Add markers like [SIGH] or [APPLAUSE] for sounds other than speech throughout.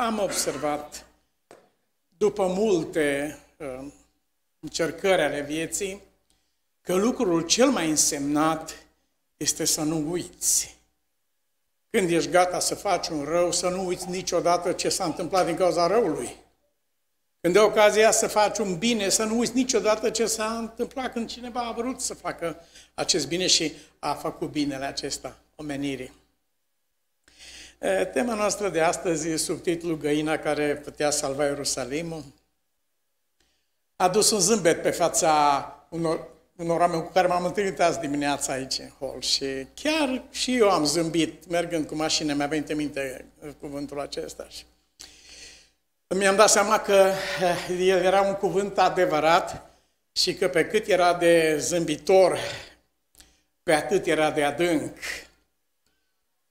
am observat, după multe uh, încercări ale vieții, că lucrul cel mai însemnat este să nu uiți. Când ești gata să faci un rău, să nu uiți niciodată ce s-a întâmplat din cauza răului. Când e ocazia să faci un bine, să nu uiți niciodată ce s-a întâmplat când cineva a vrut să facă acest bine și a făcut binele acesta omenirii. Tema noastră de astăzi, subtitlul Găina care putea salva Ierusalimul, a dus un zâmbet pe fața unor, unor oameni cu care m-am întâlnit azi dimineața aici în hol și chiar și eu am zâmbit mergând cu mașină. mi-a venit în minte uh, cuvântul acesta și mi-am dat seama că uh, el era un cuvânt adevărat și că pe cât era de zâmbitor, pe atât era de adânc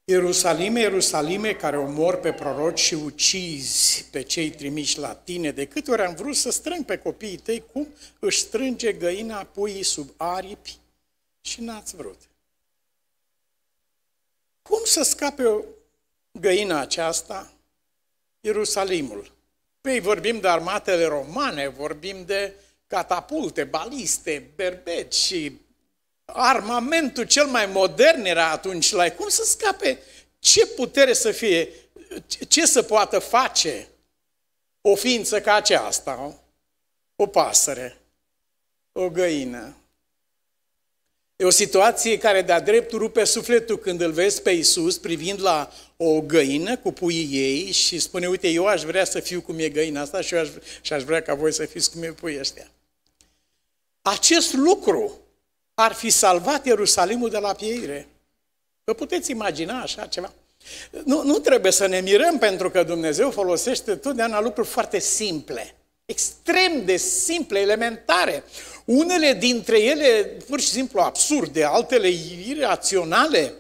Ierusalime, Ierusalime, care omor pe proroci și ucizi pe cei trimiși la tine, de câte ori am vrut să strâng pe copiii tăi cum își strânge găina puii sub aripi și n-ați vrut. Cum să scape o găina aceasta? Ierusalimul. Păi vorbim de armatele romane, vorbim de catapulte, baliste, berbeci și armamentul cel mai modern era atunci la ei. Cum să scape? Ce putere să fie? Ce să poată face o ființă ca aceasta? O pasăre, o găină. E o situație care de-a dreptul rupe sufletul când îl vezi pe Iisus privind la o găină cu puii ei și spune, uite, eu aș vrea să fiu cum e găina asta și, eu aș, și aș vrea ca voi să fiți cum e puii ăștia. Acest lucru ar fi salvat Ierusalimul de la pieire. Vă puteți imagina așa ceva? Nu, nu trebuie să ne mirăm pentru că Dumnezeu folosește totdeauna lucruri foarte simple, extrem de simple, elementare. Unele dintre ele pur și simplu absurde, altele iraționale,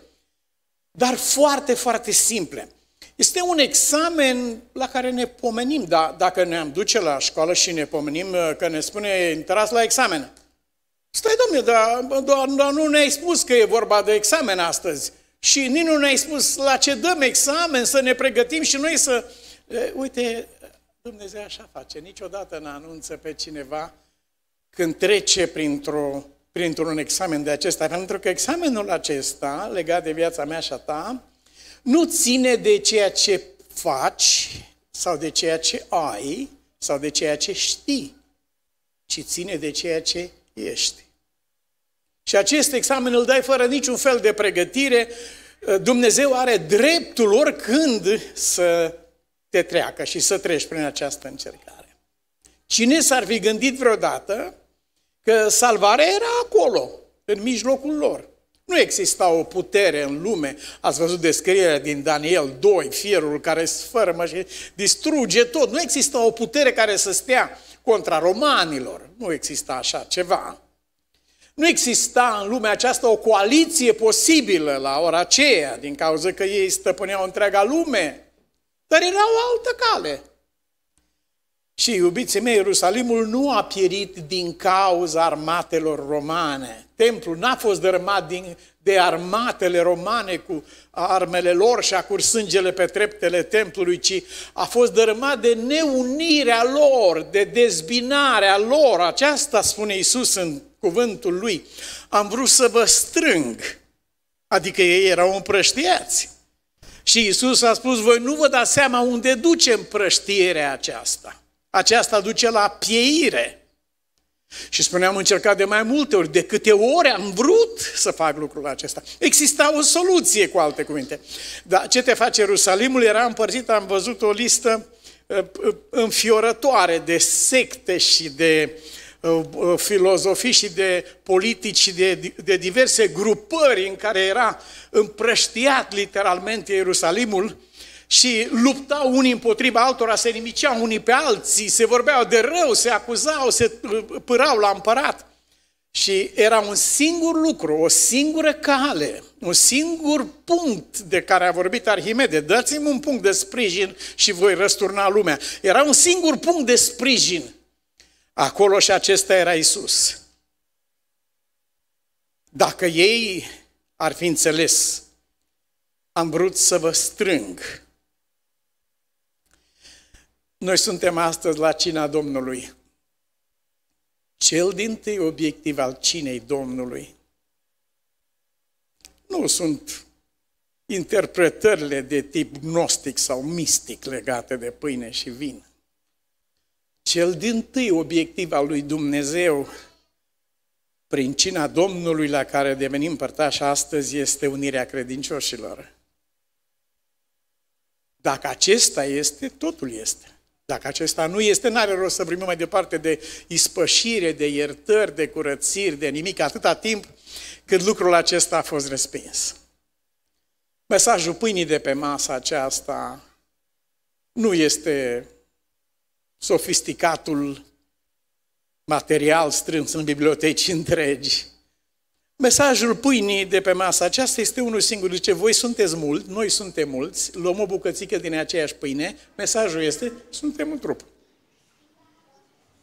dar foarte, foarte simple. Este un examen la care ne pomenim, da, dacă ne-am duce la școală și ne pomenim uh, că ne spune intrați la examen. Stai, domnule, dar, dar, dar nu ne-ai spus că e vorba de examen astăzi. Și nici nu ne-ai spus la ce dăm examen, să ne pregătim și noi să... Uite, Dumnezeu așa face. Niciodată nu anunță pe cineva când trece printr-o, printr-un examen de acesta. Pentru că examenul acesta, legat de viața mea și a ta, nu ține de ceea ce faci sau de ceea ce ai sau de ceea ce știi, ci ține de ceea ce ești. Și acest examen îl dai fără niciun fel de pregătire. Uh, Dumnezeu are dreptul oricând să te treacă și să treci prin această încercare. Cine s-ar fi gândit vreodată că salvarea era acolo, în mijlocul lor? Nu exista o putere în lume. Ați văzut descrierea din Daniel 2, fierul care sfărmă și distruge tot. Nu exista o putere care să stea contra romanilor. Nu exista așa ceva. Nu exista în lumea aceasta o coaliție posibilă la ora aceea, din cauza că ei stăpâneau întreaga lume, dar era o altă cale. Și, iubiții mei, Ierusalimul nu a pierit din cauza armatelor romane. Templul n-a fost dărâmat din, de armatele romane cu armele lor și a curs sângele pe treptele templului, ci a fost dărâmat de neunirea lor, de dezbinarea lor. Aceasta spune Isus în cuvântul lui, am vrut să vă strâng. Adică ei erau împrăștiați. Și Isus a spus, voi nu vă dați seama unde duce împrăștierea aceasta. Aceasta duce la pieire. Și spuneam, încercat de mai multe ori, de câte ori am vrut să fac lucrul acesta. Exista o soluție, cu alte cuvinte. Dar ce te face Ierusalimul? Era împărțit, am văzut o listă uh, uh, înfiorătoare de secte și de Uh, uh, filozofii și de politici și de, de diverse grupări în care era împrăștiat literalmente Ierusalimul și luptau unii împotriva altora, se nimiceau unii pe alții, se vorbeau de rău, se acuzau, se pârau la împărat. Și era un singur lucru, o singură cale, un singur punct de care a vorbit Arhimede. Dați-mi un punct de sprijin și voi răsturna lumea. Era un singur punct de sprijin Acolo și acesta era Isus. Dacă ei ar fi înțeles, am vrut să vă strâng. Noi suntem astăzi la cina Domnului. Cel din tâi obiectiv al cinei Domnului nu sunt interpretările de tip gnostic sau mistic legate de pâine și vin. Cel din tâi obiectiv al lui Dumnezeu, prin cina Domnului la care devenim părtași astăzi, este unirea credincioșilor. Dacă acesta este, totul este. Dacă acesta nu este, n-are rost să primim mai departe de ispășire, de iertări, de curățiri, de nimic, atâta timp cât lucrul acesta a fost respins. Mesajul pâinii de pe masa aceasta nu este sofisticatul material strâns în biblioteci întregi. Mesajul pâinii de pe masă. aceasta este unul singur. Zice, voi sunteți mulți, noi suntem mulți, luăm o bucățică din aceeași pâine, mesajul este, suntem un trup.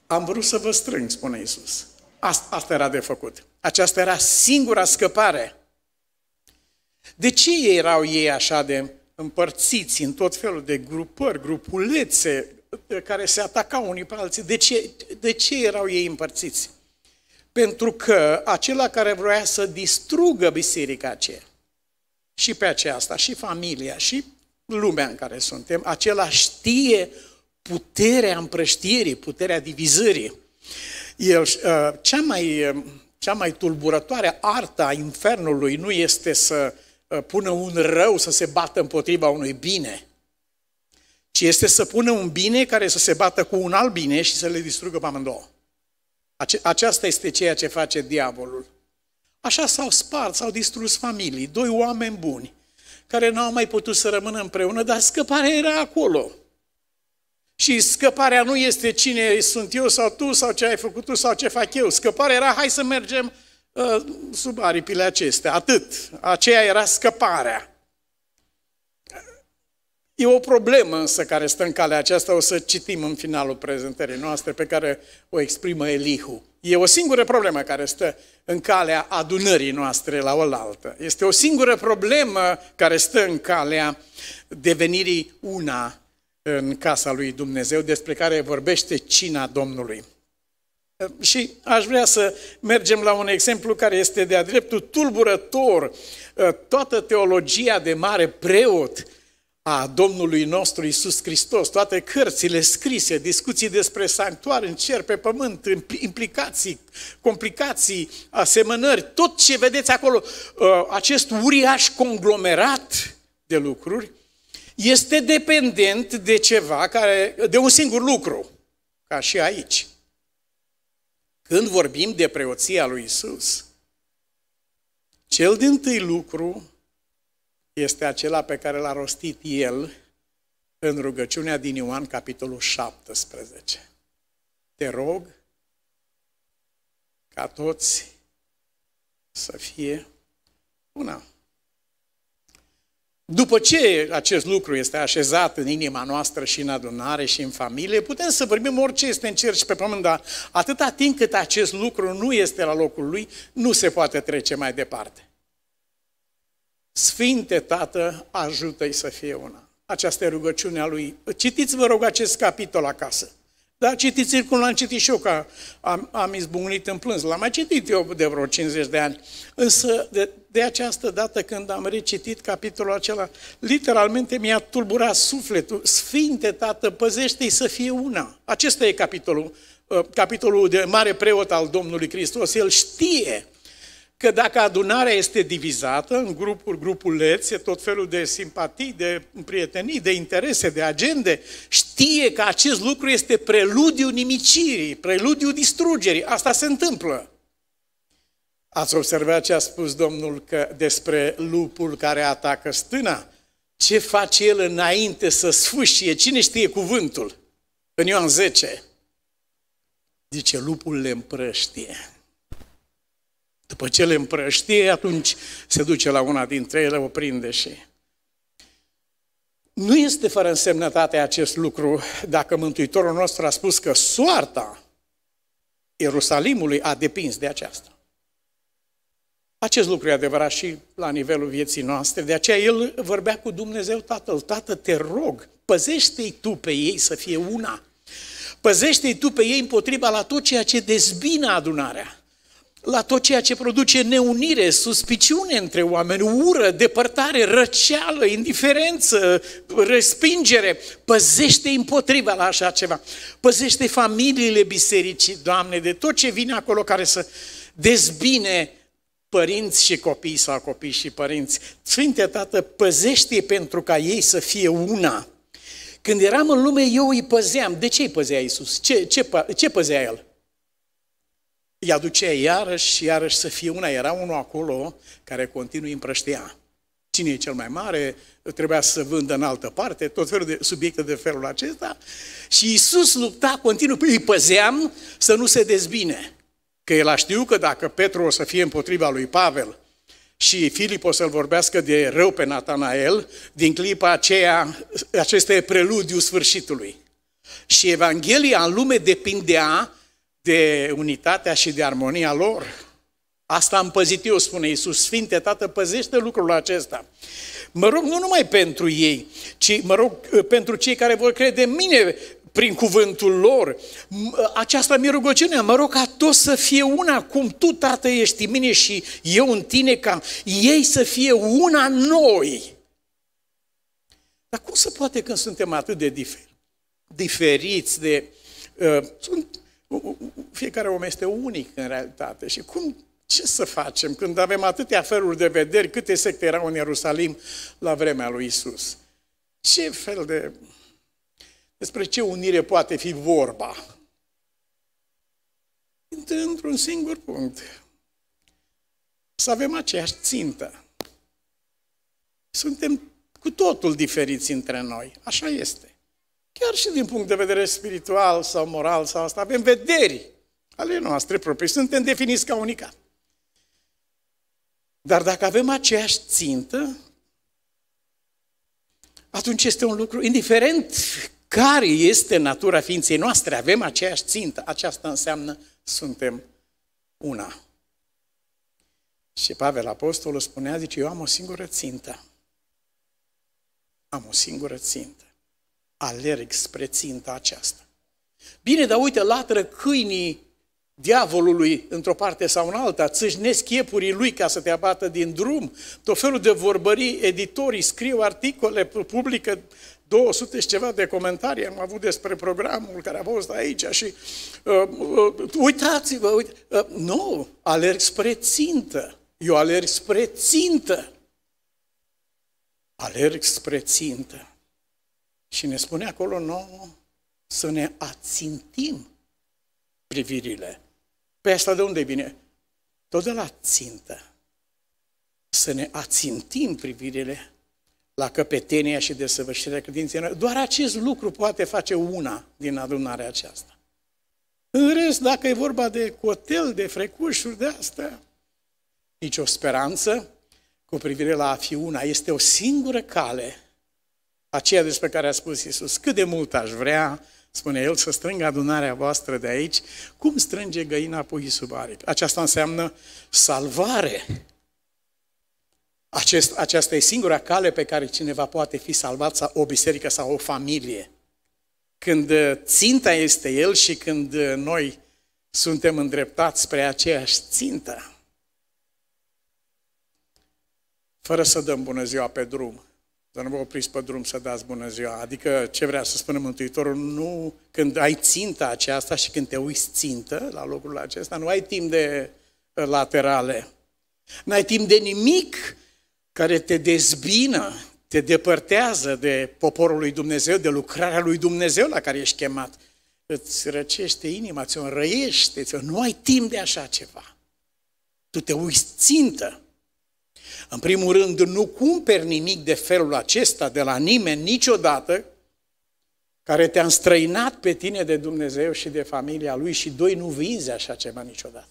Am vrut să vă strâng, spune Isus. Asta, asta era de făcut. Aceasta era singura scăpare. De ce erau ei așa de împărțiți în tot felul de grupări, grupulețe, care se atacau unii pe alții. De ce, de ce erau ei împărțiți? Pentru că acela care vroia să distrugă biserica aceea, și pe aceasta, și familia, și lumea în care suntem, acela știe puterea împrăștierii, puterea divizării. El, uh, cea, mai, uh, cea mai tulburătoare arta a infernului nu este să uh, pună un rău să se bată împotriva unui bine, ci este să pună un bine care să se bată cu un alt bine și să le distrugă pe amândouă. Ace- aceasta este ceea ce face diavolul. Așa s-au spart, s-au distrus familii, doi oameni buni, care n-au mai putut să rămână împreună, dar scăparea era acolo. Și scăparea nu este cine sunt eu sau tu sau ce ai făcut tu sau ce fac eu. Scăparea era hai să mergem uh, sub aripile acestea, atât. Aceea era scăparea. E o problemă însă care stă în calea aceasta, o să citim în finalul prezentării noastre pe care o exprimă Elihu. E o singură problemă care stă în calea adunării noastre la oaltă. Este o singură problemă care stă în calea devenirii una în casa lui Dumnezeu, despre care vorbește cina Domnului. Și aș vrea să mergem la un exemplu care este de-a dreptul tulburător. Toată teologia de mare preot a Domnului nostru Isus Hristos, toate cărțile scrise, discuții despre sanctuar în cer, pe pământ, implicații, complicații, asemănări, tot ce vedeți acolo, ă, acest uriaș conglomerat de lucruri, este dependent de ceva, care, de un singur lucru, ca și aici. Când vorbim de preoția lui Isus, cel din tâi lucru este acela pe care l-a rostit el în rugăciunea din Ioan, capitolul 17. Te rog ca toți să fie una. După ce acest lucru este așezat în inima noastră și în adunare și în familie, putem să vorbim orice este în cer și pe pământ, dar atâta timp cât acest lucru nu este la locul lui, nu se poate trece mai departe. Sfinte Tată, ajută-i să fie una. Aceasta e rugăciunea lui. Citiți, vă rog, acest capitol acasă. Da, citiți-l cum l-am citit și eu, că am, am izbucnit în plâns. L-am mai citit eu de vreo 50 de ani. Însă, de, de această dată când am recitit capitolul acela, literalmente mi-a tulburat sufletul. Sfinte, Tată, păzește-i să fie una. Acesta e capitolul, ă, capitolul de mare preot al Domnului Hristos. El știe că dacă adunarea este divizată în grupuri, e tot felul de simpatii, de prietenii, de interese, de agende, știe că acest lucru este preludiu nimicirii, preludiu distrugerii. Asta se întâmplă. Ați observat ce a spus Domnul că despre lupul care atacă stâna? Ce face el înainte să sfâșie? Cine știe cuvântul? În Ioan 10. Zice, lupul le împrăștie. După ce le împrăștie, atunci se duce la una dintre ele, o prinde și... Nu este fără însemnătate acest lucru dacă Mântuitorul nostru a spus că soarta Ierusalimului a depins de aceasta. Acest lucru e adevărat și la nivelul vieții noastre, de aceea el vorbea cu Dumnezeu Tatăl, Tată, te rog, păzește-i tu pe ei să fie una. Păzește-i tu pe ei împotriva la tot ceea ce dezbină adunarea la tot ceea ce produce neunire, suspiciune între oameni, ură, depărtare, răceală, indiferență, respingere. Păzește împotriva la așa ceva. Păzește familiile bisericii, Doamne, de tot ce vine acolo care să dezbine părinți și copii sau copii și părinți. Sfinte Tată, păzește pentru ca ei să fie una. Când eram în lume, eu îi păzeam. De ce îi păzea Iisus? Ce, ce, ce păzea El? îi aducea iarăși și iarăși să fie una. Era unul acolo care continuu împrăștia. Cine e cel mai mare? Trebuia să vândă în altă parte, tot felul de subiecte de felul acesta. Și Iisus lupta continuu, păi îi păzeam să nu se dezbine. Că el a știu că dacă Petru o să fie împotriva lui Pavel și Filip o să-l vorbească de rău pe Natanael, din clipa aceea, acesta e preludiu sfârșitului. Și Evanghelia în lume depindea de unitatea și de armonia lor. Asta am păzit eu, spune Iisus, Sfinte Tată, păzește lucrul acesta. Mă rog nu numai pentru ei, ci mă rog ă, pentru cei care vor crede în mine prin cuvântul lor. Ă, aceasta mi rugăciunea, mă rog ca toți să fie una, cum tu, Tată, ești în mine și eu în tine, ca ei să fie una noi. Dar cum se poate când suntem atât de diferi? diferiți, de, uh, sunt fiecare om este unic în realitate. Și cum, ce să facem când avem atâtea feluri de vederi, câte secte erau în Ierusalim la vremea lui Isus? Ce fel de... Despre ce unire poate fi vorba? Într-un singur punct. Să avem aceeași țintă. Suntem cu totul diferiți între noi. Așa este chiar și din punct de vedere spiritual sau moral sau asta, avem vederi ale noastre proprii. Suntem definiți ca unica. Dar dacă avem aceeași țintă, atunci este un lucru, indiferent care este natura ființei noastre, avem aceeași țintă. Aceasta înseamnă suntem una. Și Pavel Apostolul spunea, zice, eu am o singură țintă. Am o singură țintă alerg spre ținta aceasta. Bine, dar uite, latră câinii diavolului într-o parte sau în alta, țâșnesc iepurii lui ca să te abată din drum, tot felul de vorbării, editorii scriu articole, publică 200 și ceva de comentarii am avut despre programul care a fost aici și uh, uh, uitați-vă, uite, uh, nu, alerg spre țintă, eu alerg spre țintă, alerg spre țintă. Și ne spune acolo nouă să ne ațintim privirile. Pe asta de unde vine? Tot de la țintă. Să ne ațintim privirile la căpetenia și desăvârșirea credinței noastre. Doar acest lucru poate face una din adunarea aceasta. În rest, dacă e vorba de cotel, de frecușuri, de asta, nicio speranță cu privire la a fi una. Este o singură cale aceea despre care a spus Iisus, cât de mult aș vrea, spune el, să strâng adunarea voastră de aici, cum strânge găina puii sub aripi. Aceasta înseamnă salvare. Acest, aceasta e singura cale pe care cineva poate fi salvat, sau o biserică sau o familie. Când uh, ținta este el și când uh, noi suntem îndreptați spre aceeași țintă, fără să dăm bună ziua pe drum, dar nu vă opriți pe drum să dați bună ziua. Adică ce vrea să spună Mântuitorul, nu când ai ținta aceasta și când te uiți țintă la locul acesta, nu ai timp de ă, laterale. nu ai timp de nimic care te dezbină, te depărtează de poporul lui Dumnezeu, de lucrarea lui Dumnezeu la care ești chemat. Îți răcește inima, ți-o înrăiește, ți-o... nu ai timp de așa ceva. Tu te uiți țintă în primul rând, nu cumperi nimic de felul acesta de la nimeni niciodată, care te-a înstrăinat pe tine de Dumnezeu și de familia lui și doi, nu vinzi așa ceva niciodată.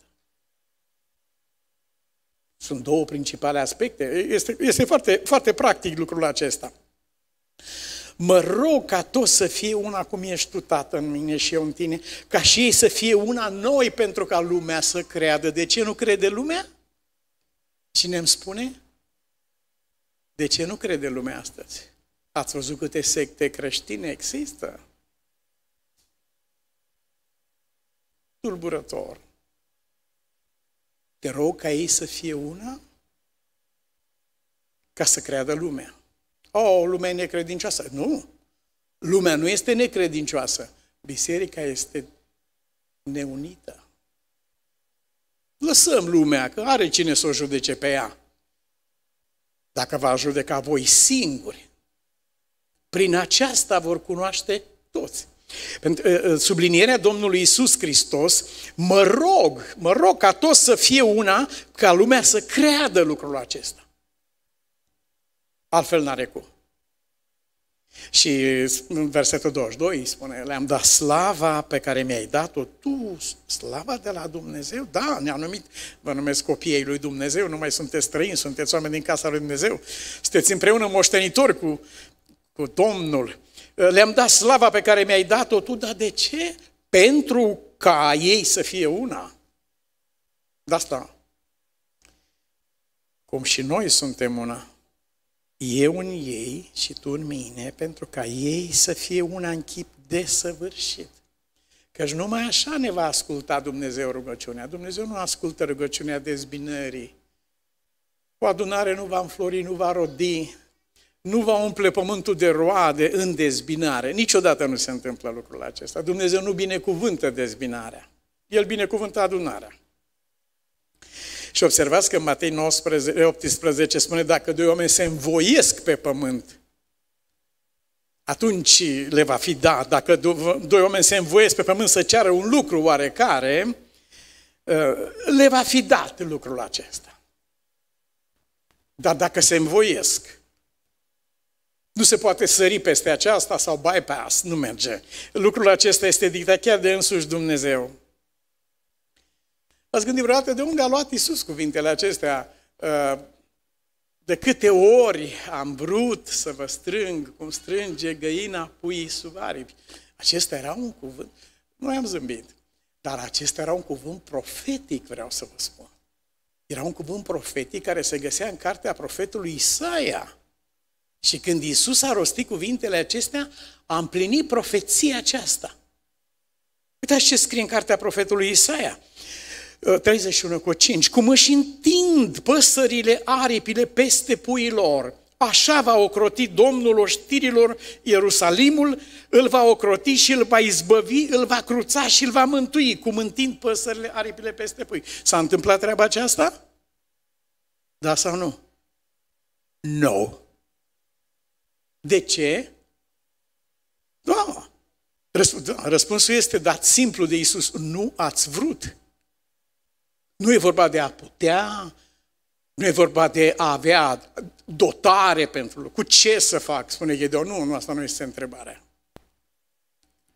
Sunt două principale aspecte. Este, este foarte, foarte practic lucrul acesta. Mă rog ca tot să fie una cum ești tu, Tată, în mine și eu în tine, ca și ei să fie una noi pentru ca lumea să creadă. De ce nu crede lumea? Cine îmi spune? De ce nu crede lumea astăzi? Ați văzut câte secte creștine există? Tulburător. Te rog ca ei să fie una ca să creadă lumea. O, oh, lumea e necredincioasă. Nu! Lumea nu este necredincioasă. Biserica este neunită. Lăsăm lumea, că are cine să o judece pe ea. Dacă va judeca voi singuri, prin aceasta vor cunoaște toți. Ă, ă, sublinierea Domnului Isus Hristos, mă rog, mă rog ca toți să fie una, ca lumea să creadă lucrul acesta. Altfel n-are cum. Și în versetul 22 îi spune, le-am dat slava pe care mi-ai dat-o tu, slava de la Dumnezeu? Da, ne-a numit, vă numesc copiii lui Dumnezeu, nu mai sunteți străini, sunteți oameni din casa lui Dumnezeu, sunteți împreună moștenitori cu, cu Domnul. Le-am dat slava pe care mi-ai dat-o tu, dar de ce? Pentru ca ei să fie una. De asta, cum și noi suntem una eu în ei și tu în mine, pentru ca ei să fie una în chip desăvârșit. Căci numai așa ne va asculta Dumnezeu rugăciunea. Dumnezeu nu ascultă rugăciunea dezbinării. O adunare nu va înflori, nu va rodi, nu va umple pământul de roade în dezbinare. Niciodată nu se întâmplă lucrul acesta. Dumnezeu nu binecuvântă dezbinarea. El binecuvântă adunarea. Și observați că în Matei 19, 18 spune, dacă doi oameni se învoiesc pe pământ, atunci le va fi dat. Dacă doi oameni se învoiesc pe pământ să ceară un lucru oarecare, ă, le va fi dat lucrul acesta. Dar dacă se învoiesc, nu se poate sări peste aceasta sau bypass, nu merge. Lucrul acesta este dictat chiar de însuși Dumnezeu. Ați gândit vreodată de unde a luat Isus cuvintele acestea? Uh, de câte ori am vrut să vă strâng, cum strânge găina puii sub aripi. Acesta era un cuvânt, nu am zâmbit, dar acesta era un cuvânt profetic, vreau să vă spun. Era un cuvânt profetic care se găsea în cartea profetului Isaia. Și când Isus a rostit cuvintele acestea, a împlinit profeția aceasta. Uitați ce scrie în cartea profetului Isaia. 31 eh, cu 5, cum își întind păsările aripile peste puii lor, așa va ocroti Domnul oștirilor Ierusalimul, îl va ocroti și îl va izbăvi, îl va cruța și îl va mântui, cum întind păsările aripile peste pui. S-a întâmplat treaba aceasta? Da sau nu? Nu. No. De ce? Da. Răspunsul este dat simplu de Isus. Nu ați vrut. Nu e vorba de a putea, nu e vorba de a avea dotare pentru lucru. Cu ce să fac, spune Gedeon. Nu, nu, asta nu este întrebarea.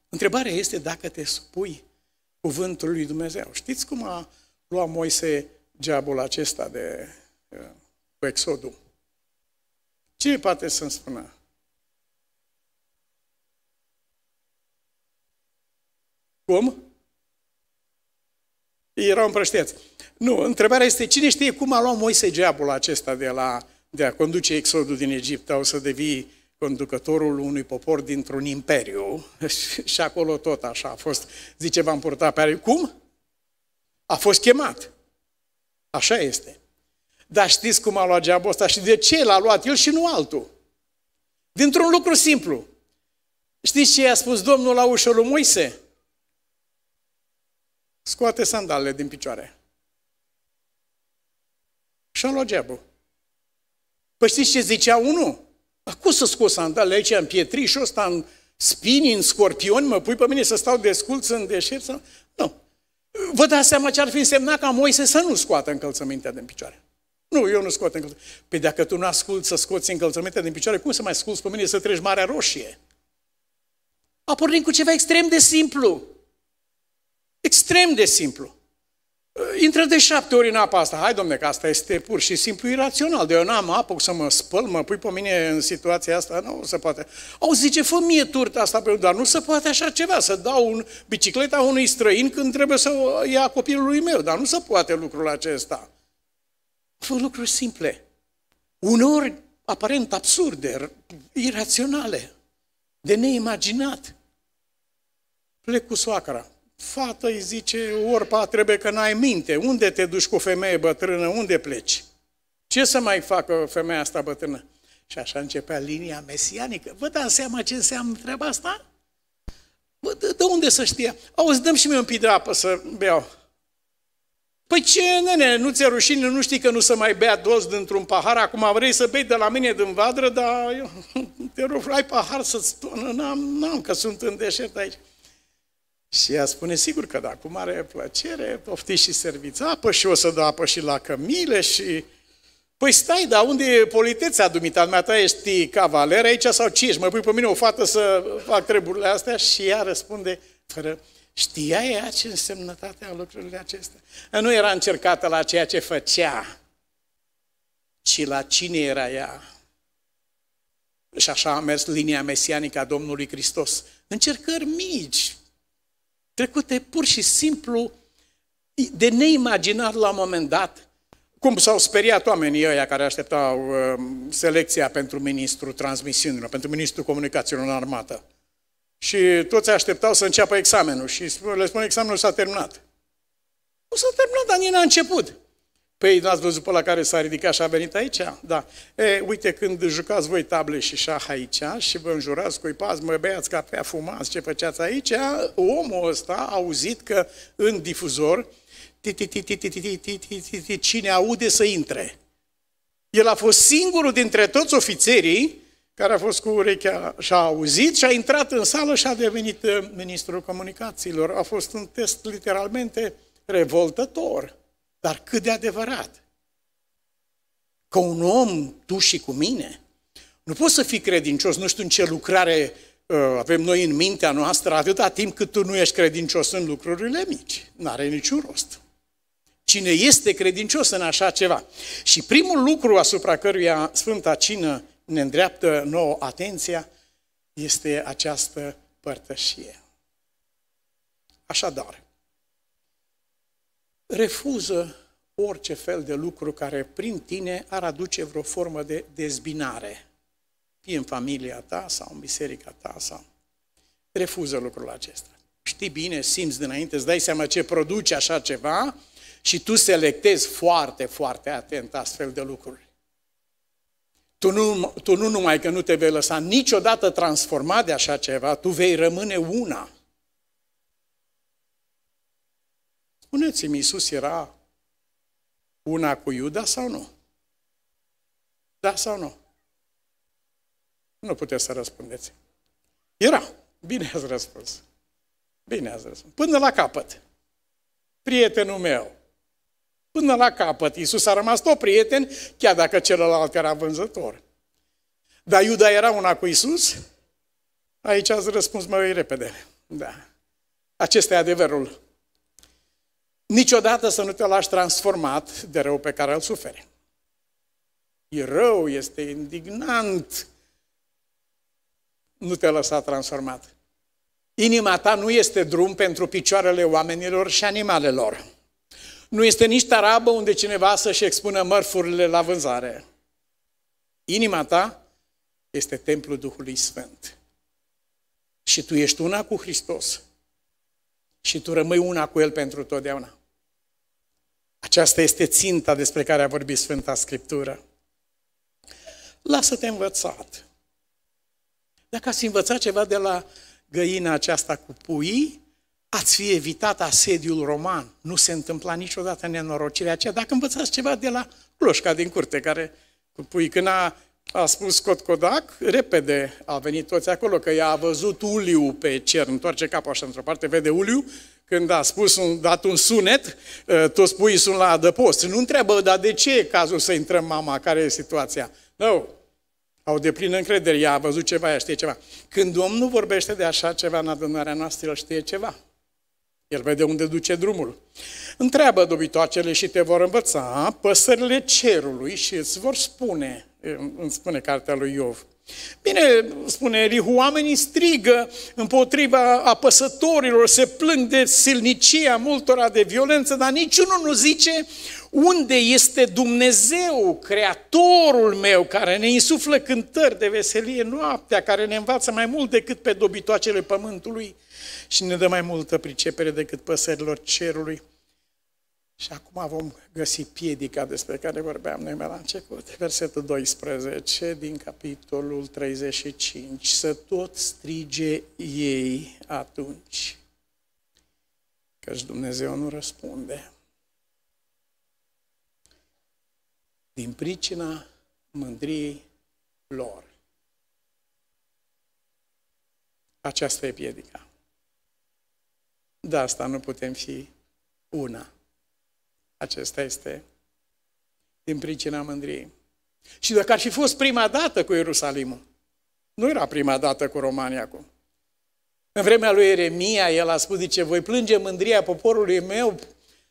Întrebarea este dacă te supui cuvântul lui Dumnezeu. Știți cum a luat Moise geabul acesta de uh, cu Exodul? Ce poate să-mi spună? Cum? un prășteț. Nu, întrebarea este cine știe cum a luat Moise geabul acesta de, la, de a conduce exodul din Egipt, au să devii conducătorul unui popor dintr-un imperiu [LAUGHS] și acolo tot așa a fost, zice, v-am purtat pe ariu. Cum? A fost chemat. Așa este. Dar știți cum a luat geabul ăsta și de ce l-a luat el și nu altul? Dintr-un lucru simplu. Știți ce i-a spus Domnul la ușorul Moise? scoate sandalele din picioare. Și-a luat geabul. Păi știți ce zicea unul? Dar cum să scot sandalele aici în pietri și ăsta în spini, în scorpioni, mă pui pe mine să stau desculț în deșert? Să... Nu. Vă dați seama ce ar fi însemnat ca Moise să nu scoată încălțămintea din picioare. Nu, eu nu scot încălțămintea. Păi dacă tu nu asculți să scoți încălțămintea din picioare, cum să mai asculti pe mine să treci Marea Roșie? A pornit cu ceva extrem de simplu extrem de simplu. Uh, intră de șapte ori în apa asta. Hai, domne, că asta este pur și simplu irațional. De eu n-am apă să mă spăl, mă pui pe mine în situația asta, nu se poate. Au zice, fă mie turta asta pe dar nu se poate așa ceva, să dau un bicicleta unui străin când trebuie să ia copilului meu, dar nu se poate lucrul acesta. Fă lucruri simple. Uneori aparent absurde, iraționale, de neimaginat. Plec cu soacra, Fata îi zice, orpa trebuie că n-ai minte. Unde te duci cu femeie bătrână? Unde pleci? Ce să mai facă femeia asta bătrână? Și așa începea linia mesianică. Vă dați seama ce înseamnă treaba asta? Bă, de, de unde să știe? Auzi, dăm și mie un pic de apă să beau. Păi ce, nene, nu ți-e rușine, nu știi că nu se mai bea dos dintr-un pahar, acum vrei să bei de la mine din vadră, dar eu, [LAUGHS] te rog, ai pahar să-ți... N-am, n-am, că sunt în deșert aici. Și ea spune, sigur că da, cu mare plăcere, pofti și serviți apă și o să dau apă și la cămile și... Păi stai, dar unde e politețea dumita? ta ești cavaler aici sau ce ești? Mă pui pe mine o fată să fac treburile astea? Și ea răspunde, fără, știa ea ce însemnătatea lucrurile acestea? Nu era încercată la ceea ce făcea, ci la cine era ea. Și așa a mers linia mesianică a Domnului Hristos. Încercări mici, trecute pur și simplu de neimaginat la un moment dat cum s-au speriat oamenii ăia care așteptau uh, selecția pentru ministrul transmisiunilor, pentru ministrul comunicațiilor în armată. Și toți așteptau să înceapă examenul și le spun examenul s-a terminat. Nu s-a terminat, dar nici n-a început. Păi n-ați văzut pe la care s-a ridicat și a venit aici? Da. E, uite, când jucați voi table și șah aici și vă înjurați, cuipați, mă beați cafea, fumați, ce făceați aici, omul ăsta a auzit că în difuzor cine aude să intre. El a fost singurul dintre toți ofițerii care a fost cu urechea și a auzit și a intrat în sală și a devenit ministrul comunicațiilor. A fost un test literalmente revoltător. Dar cât de adevărat că un om, tu și cu mine, nu poți să fii credincios, nu știu în ce lucrare uh, avem noi în mintea noastră atâta timp cât tu nu ești credincios în lucrurile mici. N-are niciun rost. Cine este credincios în așa ceva? Și primul lucru asupra căruia Sfânta Cină ne îndreaptă nouă atenția este această părtășie. Așadar, refuză orice fel de lucru care prin tine ar aduce vreo formă de dezbinare, fie în familia ta sau în biserica ta sau... Refuză lucrul acesta. Știi bine, simți dinainte, îți dai seama ce produce așa ceva și tu selectezi foarte, foarte atent astfel de lucruri. Tu nu, tu nu numai că nu te vei lăsa niciodată transformat de așa ceva, tu vei rămâne una – Spuneți-mi, Iisus era una cu Iuda sau nu? Da sau nu? Nu puteți să răspundeți. Era. Bine ați răspuns. Bine ați răspuns. Până la capăt. Prietenul meu. Până la capăt. Iisus a rămas tot prieten, chiar dacă celălalt era vânzător. Dar Iuda era una cu Iisus? Aici ați răspuns mai repede. Da. Acesta e adevărul Niciodată să nu te lași transformat de rău pe care îl suferi. E rău, este indignant. Nu te lăsa transformat. Inima ta nu este drum pentru picioarele oamenilor și animalelor. Nu este nici tarabă unde cineva să-și expună mărfurile la vânzare. Inima ta este templul Duhului Sfânt. Și tu ești una cu Hristos. Și tu rămâi una cu El pentru totdeauna. Aceasta este ținta despre care a vorbit Sfânta Scriptură. Lasă-te învățat. Dacă ați învățat ceva de la găina aceasta cu pui, ați fi evitat asediul roman. Nu se întâmpla niciodată nenorocirea aceea. Dacă învățați ceva de la cloșca din curte, care cu pui, când a a spus Kodak repede a venit toți acolo, că i a văzut Uliu pe cer, întoarce capul așa într-o parte, vede Uliu, când a spus, un, dat un sunet, eh, toți puii sunt la adăpost. Nu întreabă, dar de ce e cazul să intrăm mama, care e situația? Nu, no. au de plină încredere, ea a văzut ceva, ea știe ceva. Când Domnul vorbește de așa ceva în adunarea noastră, el știe ceva. El vede unde duce drumul. Întreabă dobitoacele și te vor învăța păsările cerului și îți vor spune îmi spune cartea lui Iov. Bine, spune Elihu, oamenii strigă împotriva apăsătorilor, se plâng de silnicia multora de violență, dar niciunul nu zice unde este Dumnezeu, Creatorul meu, care ne insuflă cântări de veselie noaptea, care ne învață mai mult decât pe dobitoacele pământului și ne dă mai multă pricepere decât păsărilor cerului. Și acum vom găsi piedica despre care vorbeam noi la început. Versetul 12 din capitolul 35. Să tot strige ei atunci, căci Dumnezeu nu răspunde. Din pricina mândriei lor. Aceasta e piedica. De asta nu putem fi una acesta este din pricina mândriei. Și dacă ar fi fost prima dată cu Ierusalimul, nu era prima dată cu România acum. În vremea lui Eremia, el a spus, zice, voi plânge mândria poporului meu,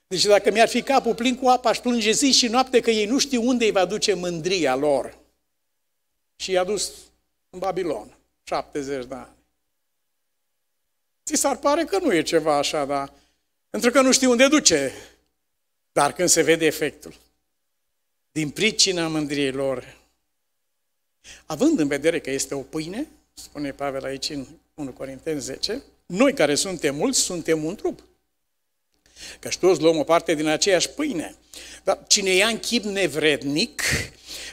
deci dacă mi-ar fi capul plin cu apă, aș plânge zi și noapte că ei nu știu unde îi va duce mândria lor. Și i-a dus în Babilon, 70 de ani. Ți s-ar pare că nu e ceva așa, dar pentru că nu știu unde duce dar când se vede efectul, din pricina mândriei lor, având în vedere că este o pâine, spune Pavel aici în 1 Corinteni 10, noi care suntem mulți, suntem un trup. și toți luăm o parte din aceeași pâine. Dar cine ia în chip nevrednic,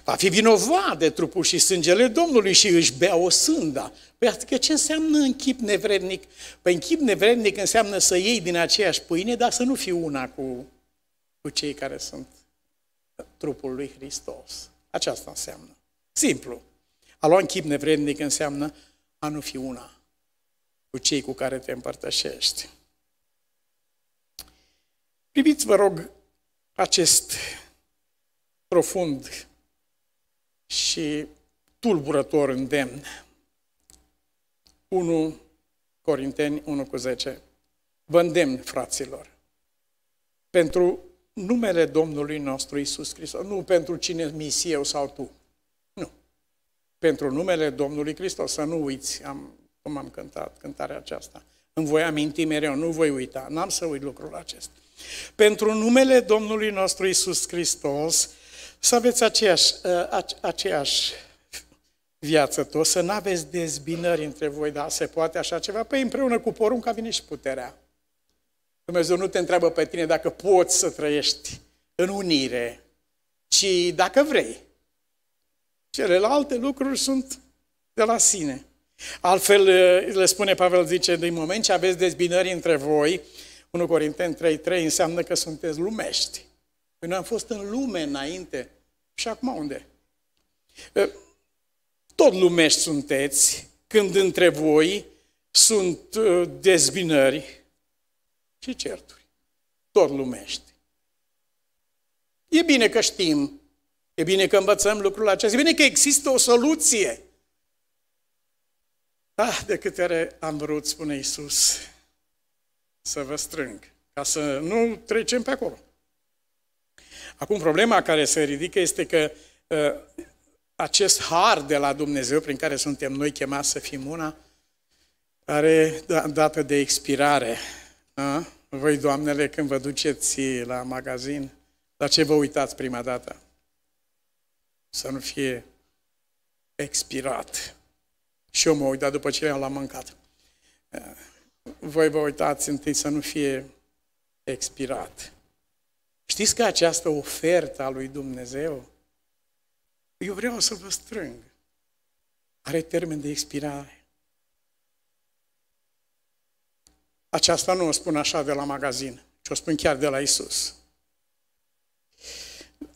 va fi vinovat de trupul și sângele Domnului și își bea o sânda. Păi adică ce înseamnă în chip nevrednic? Păi în chip nevrednic înseamnă să iei din aceeași pâine, dar să nu fii una cu cu cei care sunt trupul lui Hristos. Aceasta înseamnă. Simplu. A lua în chip nevrednic înseamnă a nu fi una cu cei cu care te împărtășești. Priviți, vă rog, acest profund și tulburător îndemn. 1 Corinteni 1 cu 10. Vă îndemn, fraților, pentru numele Domnului nostru Isus Hristos. Nu pentru cine mi eu sau tu. Nu. Pentru numele Domnului Hristos. Să nu uiți am, cum am cântat cântarea aceasta. Îmi voi aminti mereu, nu voi uita. N-am să uit lucrul acesta. Pentru numele Domnului nostru Isus Hristos, să aveți aceeași, ă, aceeași viață tot, să nu aveți dezbinări între voi, dar se poate așa ceva? Păi împreună cu porunca vine și puterea. Dumnezeu nu te întreabă pe tine dacă poți să trăiești în unire, ci dacă vrei. Celelalte lucruri sunt de la sine. Altfel, le spune Pavel, zice, din moment ce aveți dezbinări între voi, 1 Corinteni 3.3 înseamnă că sunteți lumești. Păi noi am fost în lume înainte. Și acum unde? Tot lumești sunteți când între voi sunt dezbinări, ce certuri? Tot lumești. E bine că știm, e bine că învățăm lucrul acesta, e bine că există o soluție. Ah, de câte ori am vrut, spune Iisus, să vă strâng, ca să nu trecem pe acolo. Acum, problema care se ridică este că uh, acest har de la Dumnezeu prin care suntem noi chemați să fim una, are da, dată de expirare. A? Voi, doamnele, când vă duceți la magazin, la ce vă uitați prima dată? Să nu fie expirat. Și eu mă uit, dar după ce l-am mâncat. Voi vă uitați întâi să nu fie expirat. Știți că această ofertă a lui Dumnezeu, eu vreau să vă strâng, are termen de expirare. Aceasta nu o spun așa de la magazin, ci o spun chiar de la Isus.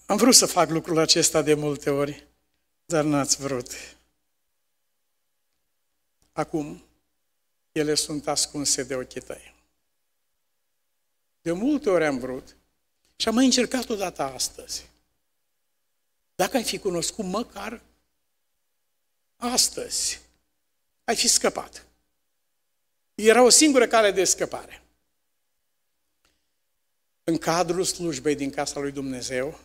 Am vrut să fac lucrul acesta de multe ori, dar n-ați vrut. Acum, ele sunt ascunse de ochii tăi. De multe ori am vrut și am mai încercat odată astăzi. Dacă ai fi cunoscut măcar astăzi, ai fi scăpat. Era o singură cale de scăpare. În cadrul slujbei din casa lui Dumnezeu,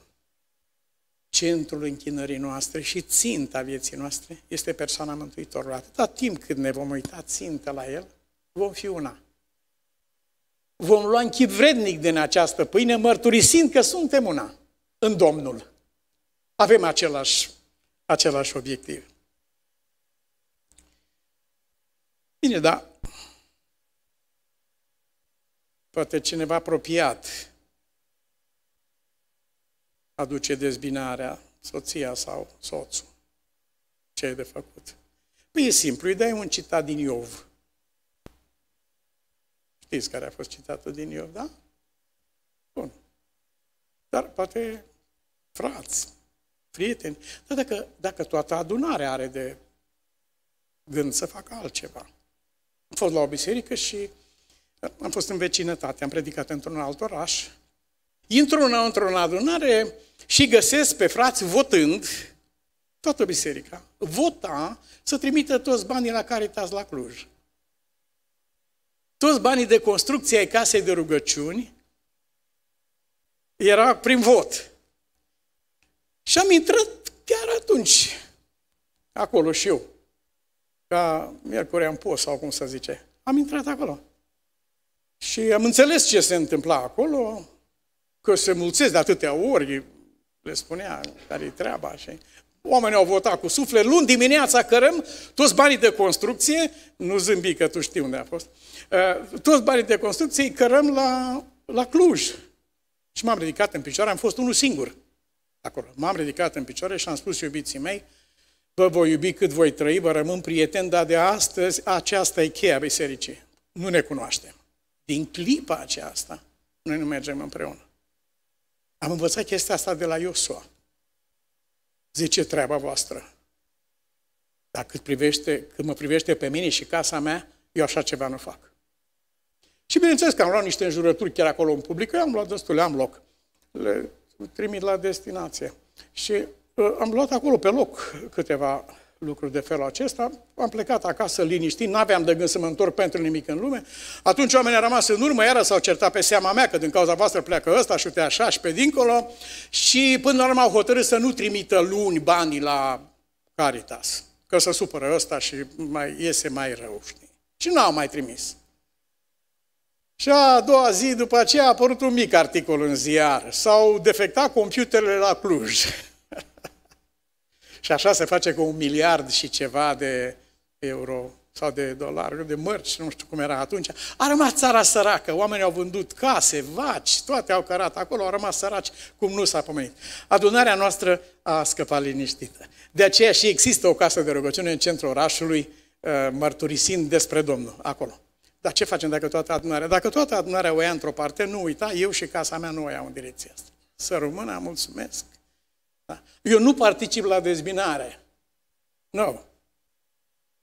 centrul închinării noastre și ținta vieții noastre este persoana Mântuitorului. Atâta timp cât ne vom uita țintă la El, vom fi una. Vom lua închip vrednic din această pâine, mărturisind că suntem una în Domnul. Avem același, același obiectiv. Bine, dar poate cineva apropiat aduce dezbinarea, soția sau soțul. Ce e de făcut? Păi e simplu, îi dai un citat din Iov. Știți care a fost citatul din Iov, da? Bun. Dar poate frați, prieteni. Dar dacă, dacă toată adunarea are de gând să facă altceva. Am fost la o biserică și am fost în vecinătate, am predicat într-un alt oraș. Intru în, într-o adunare și găsesc pe frați votând, toată biserica, vota să trimită toți banii la Caritas la Cluj. Toți banii de construcție ai casei de rugăciuni era prin vot. Și am intrat chiar atunci, acolo și eu, ca Miercurea am post sau cum să zice. Am intrat acolo. Și am înțeles ce se întâmpla acolo, că se mulțesc de atâtea ori, le spunea care-i treaba. Și oamenii au votat cu suflet, luni dimineața cărăm toți banii de construcție, nu zâmbi că tu știi unde a fost, uh, toți banii de construcție îi cărăm la, la Cluj. Și m-am ridicat în picioare, am fost unul singur acolo. M-am ridicat în picioare și am spus iubiții mei, vă voi iubi cât voi trăi, vă rămân prieten, dar de astăzi aceasta e cheia bisericii. Nu ne cunoaștem. Din clipa aceasta, noi nu mergem împreună. Am învățat chestia asta de la Iosua. Zice treaba voastră. Dacă privește, când mă privește pe mine și casa mea, eu așa ceva nu fac. Și bineînțeles că am luat niște înjurături chiar acolo în public, eu am luat destul, am loc. Le trimit la destinație. Și uh, am luat acolo pe loc câteva lucruri de felul acesta. Am plecat acasă liniștit, n-aveam de gând să mă întorc pentru nimic în lume. Atunci oamenii au rămas în urmă, iară s-au certat pe seama mea că din cauza voastră pleacă ăsta și te așa și pe dincolo. Și până la urmă au hotărât să nu trimită luni banii la Caritas, că se supără ăsta și mai iese mai rău, știi? Și nu au mai trimis. Și a doua zi după aceea a apărut un mic articol în ziar. S-au defectat computerele la Cluj. [LAUGHS] Și așa se face cu un miliard și ceva de euro sau de dolari, de mărci, nu știu cum era atunci. A rămas țara săracă, oamenii au vândut case, vaci, toate au cărat acolo, au rămas săraci, cum nu s-a pomenit. Adunarea noastră a scăpat liniștită. De aceea și există o casă de rugăciune în centrul orașului, uh, mărturisind despre Domnul acolo. Dar ce facem dacă toată adunarea? Dacă toată adunarea o ia într-o parte, nu uita, eu și casa mea nu o iau în direcția asta. Să rămână, mulțumesc. Da? Eu nu particip la dezbinare. Nu.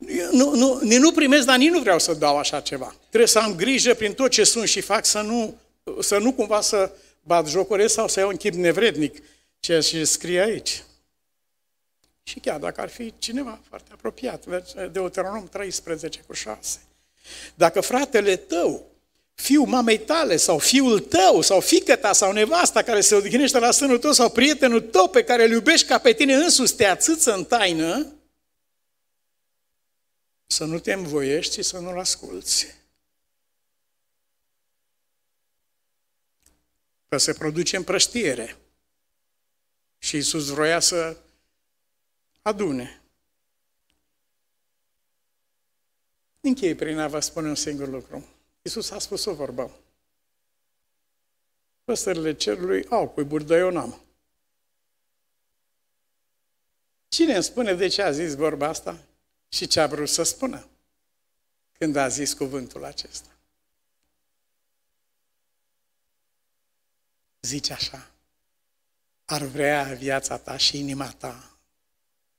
Eu nu, nu, nu primesc, dar nici nu vreau să dau așa ceva. Trebuie să am grijă prin tot ce sunt și fac să nu, să nu cumva să bat jocoresc sau să iau un chip nevrednic, ceea ce scrie aici. Și chiar dacă ar fi cineva foarte apropiat, Deuteronom 13 cu 6. Dacă fratele tău fiul mamei tale sau fiul tău sau fică ta sau nevasta care se odihnește la sânul tău sau prietenul tău pe care îl iubești ca pe tine însuți te ațâță în taină, să nu te învoiești și să nu-l asculți. Că se produce împrăștiere. Și Iisus vroia să adune. Închei prin a vă spune un singur lucru. Iisus a spus o vorbă. Păsările cerului au cuiburi, dar eu n-am. Cine îmi spune de ce a zis vorba asta și ce a vrut să spună când a zis cuvântul acesta? Zice așa, ar vrea viața ta și inima ta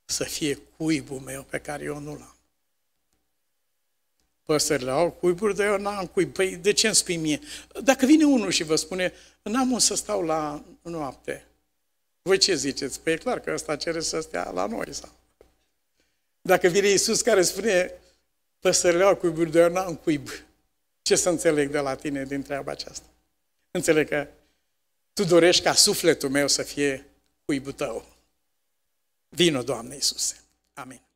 să fie cuibul meu pe care eu nu l-am păsările au cuiburi, dar eu n-am cuib. Păi de ce îmi spui mie? Dacă vine unul și vă spune, n-am unde să stau la noapte, voi ce ziceți? Păi e clar că ăsta cere să stea la noi. Sau? Dacă vine Iisus care spune, păsările au cuiburi, dar eu n-am cuib. Ce să înțeleg de la tine din treaba aceasta? Înțeleg că tu dorești ca sufletul meu să fie cuibul tău. Vino, Doamne Iisuse. Amin.